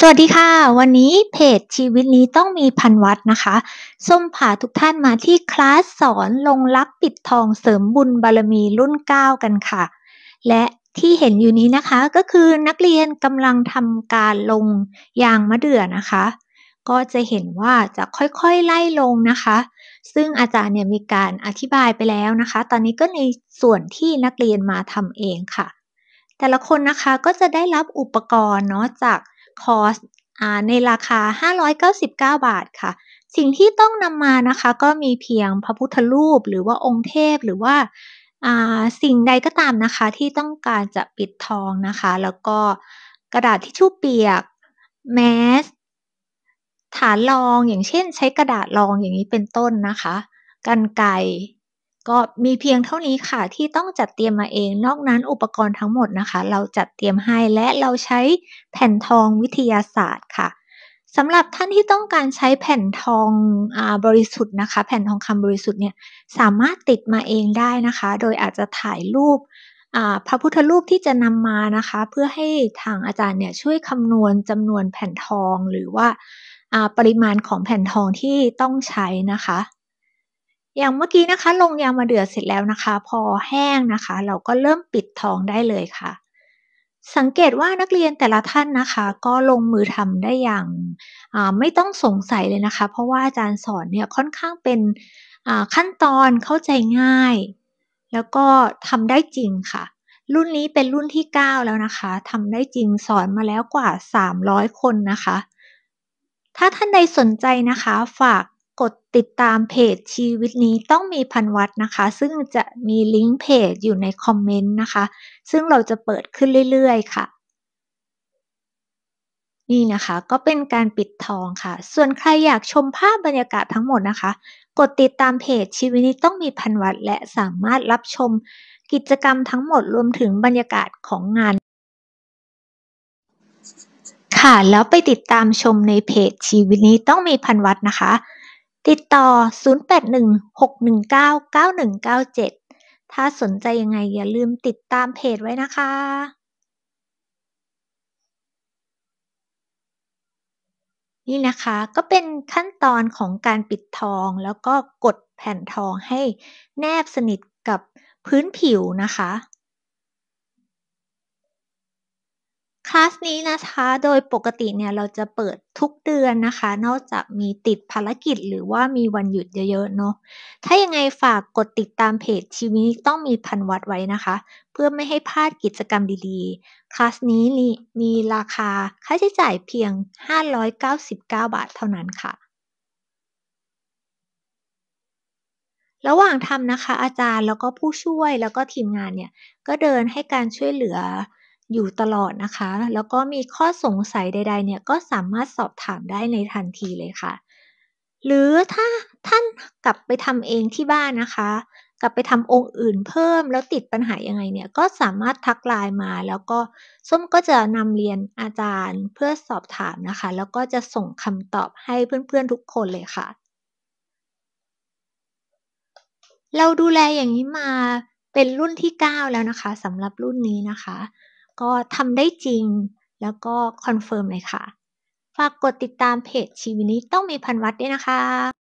สวัสดีค่ะวันนี้เพจชีวิตนี้ต้องมีพันวัดนะคะส้มผาทุกท่านมาที่คลาสสอนลงลักปิดทองเสริมบุญบารมีรุ่น9กันค่ะ และที่เห็นอยู่นี้นะคะก็คือนักเรียนกำลังทำการลงยางมะเดื่อนะคะ ก็จะเห็นว่าจะค่อยๆไล่ลงนะคะ ซึ่งอาจารย์เนี่ยมีการอธิบายไปแล้วนะคะ ตอนนี้ก็ในส่วนที่นักเรียนมาทำเองค่ะ แต่ละคนนะคะก็จะได้รับอุปกรณ์เนาะจากอร์สในราคา 599 บาทค่ะ สิ่งที่ต้องนำมานะคะ ก็มีเพียงพระพุทธรูปหรือว่าองค์เทพหรือว่าสิ่งใดก็ตามนะคะที่ต้องการจะปิดทองนะคะ แล้วก็กระดาษทิชชู่เปียก แมส ฐานรองอย่างเช่นใช้กระดาษรองอย่างนี้เป็นต้นนะคะ กันไกก็มีเพียงเท่านี้ค่ะที่ต้องจัดเตรียมมาเอง นอกนั้นอุปกรณ์ทั้งหมดนะคะ เราจัดเตรียมให้และเราใช้แผ่นทองวิทยาศาสตร์ค่ะสำหรับท่านที่ต้องการใช้แผ่นทองอบริสุทธิ์นะคะ แผ่นทองคำบริสุทธิ์เนี่ยสามารถติดมาเองได้นะคะ โดยอาจจะถ่ายรูปพระพุทธรูปที่จะนำมานะคะ เพื่อให้ทางอาจารย์เนี่ยช่วยคำนวณจำนวนแผ่นทองหรือว่าปริมาณของแผ่นทองที่ต้องใช้นะคะอย่างเมื่อกี้นะคะลงยางมาเดือดเสร็จแล้วนะคะ พอแห้งนะคะ เราก็เริ่มปิดทองได้เลยค่ะ สังเกตว่านักเรียนแต่ละท่านนะคะ ก็ลงมือทำได้อย่างไม่ต้องสงสัยเลยนะคะ เพราะว่าอาจารย์สอนเนี่ยค่อนข้างเป็นขั้นตอนเข้าใจง่าย แล้วก็ทำได้จริงค่ะ รุ่นนี้เป็นรุ่นที่ 9 แล้วนะคะทำได้จริงสอนมาแล้วกว่า 300 คนนะคะ ถ้าท่านใดสนใจนะคะฝากกดติดตามเพจชีวิตนี้ต้องมีพันวัตนะคะ ซึ่งจะมีลิงก์เพจอยู่ในคอมเมนต์นะคะ ซึ่งเราจะเปิดขึ้นเรื่อยๆ ค่ะ นี่นะคะก็เป็นการปิดทองค่ะ ส่วนใครอยากชมภาพบรรยากาศทั้งหมดนะคะ กดติดตามเพจชีวิตนี้ต้องมีพันวัตและสามารถรับชมกิจกรรมทั้งหมดรวมถึงบรรยากาศของงานค่ะแล้วไปติดตามชมในเพจชีวิตนี้ต้องมีพันวัตนะคะติดต่อ 0816199197 ถ้าสนใจยังไงอย่าลืมติดตามเพจไว้นะคะ นี่นะคะก็เป็นขั้นตอนของการปิดทองแล้วก็กดแผ่นทองให้แนบสนิทกับพื้นผิวนะคะคลาสนี้นะคะ โดยปกติเนี่ย เราจะเปิดทุกเดือนนะคะ นอกจากมีติดภารกิจหรือว่ามีวันหยุดเยอะๆเนาะ ถ้ายังไงฝากกดติดตามเพจ ชีวิตต้องมีพันวัดไว้นะคะ เพื่อไม่ให้พลาดกิจกรรมดี ๆ คลาสนี้มีราคาค่าใช้จ่ายเพียง 599 บาทเท่านั้นค่ะ ระหว่างทำนะคะอาจารย์แล้วก็ผู้ช่วยแล้วก็ทีมงานเนี่ย ก็เดินให้การช่วยเหลืออยู่ตลอดนะคะ แล้วก็มีข้อสงสัยใดๆเนี่ยก็สามารถสอบถามได้ในทันทีเลยค่ะ หรือถ้าท่านกลับไปทำเองที่บ้านนะคะ กลับไปทำองค์อื่นเพิ่มแล้วติดปัญหายังไงเนี่ยก็สามารถทักไลน์มาแล้วก็ส้มก็จะนำเรียนอาจารย์เพื่อสอบถามนะคะ แล้วก็จะส่งคำตอบให้เพื่อนๆทุกคนเลยค่ะ เราดูแลอย่างนี้มาเป็นรุ่นที่ 9 แล้วนะคะสำหรับรุ่นนี้นะคะก็ทำได้จริงแล้วก็คอนเฟิร์มเลยค่ะ ฝากกดติดตามเพจชีวินี้ต้องมีพันวัดด้วยนะคะ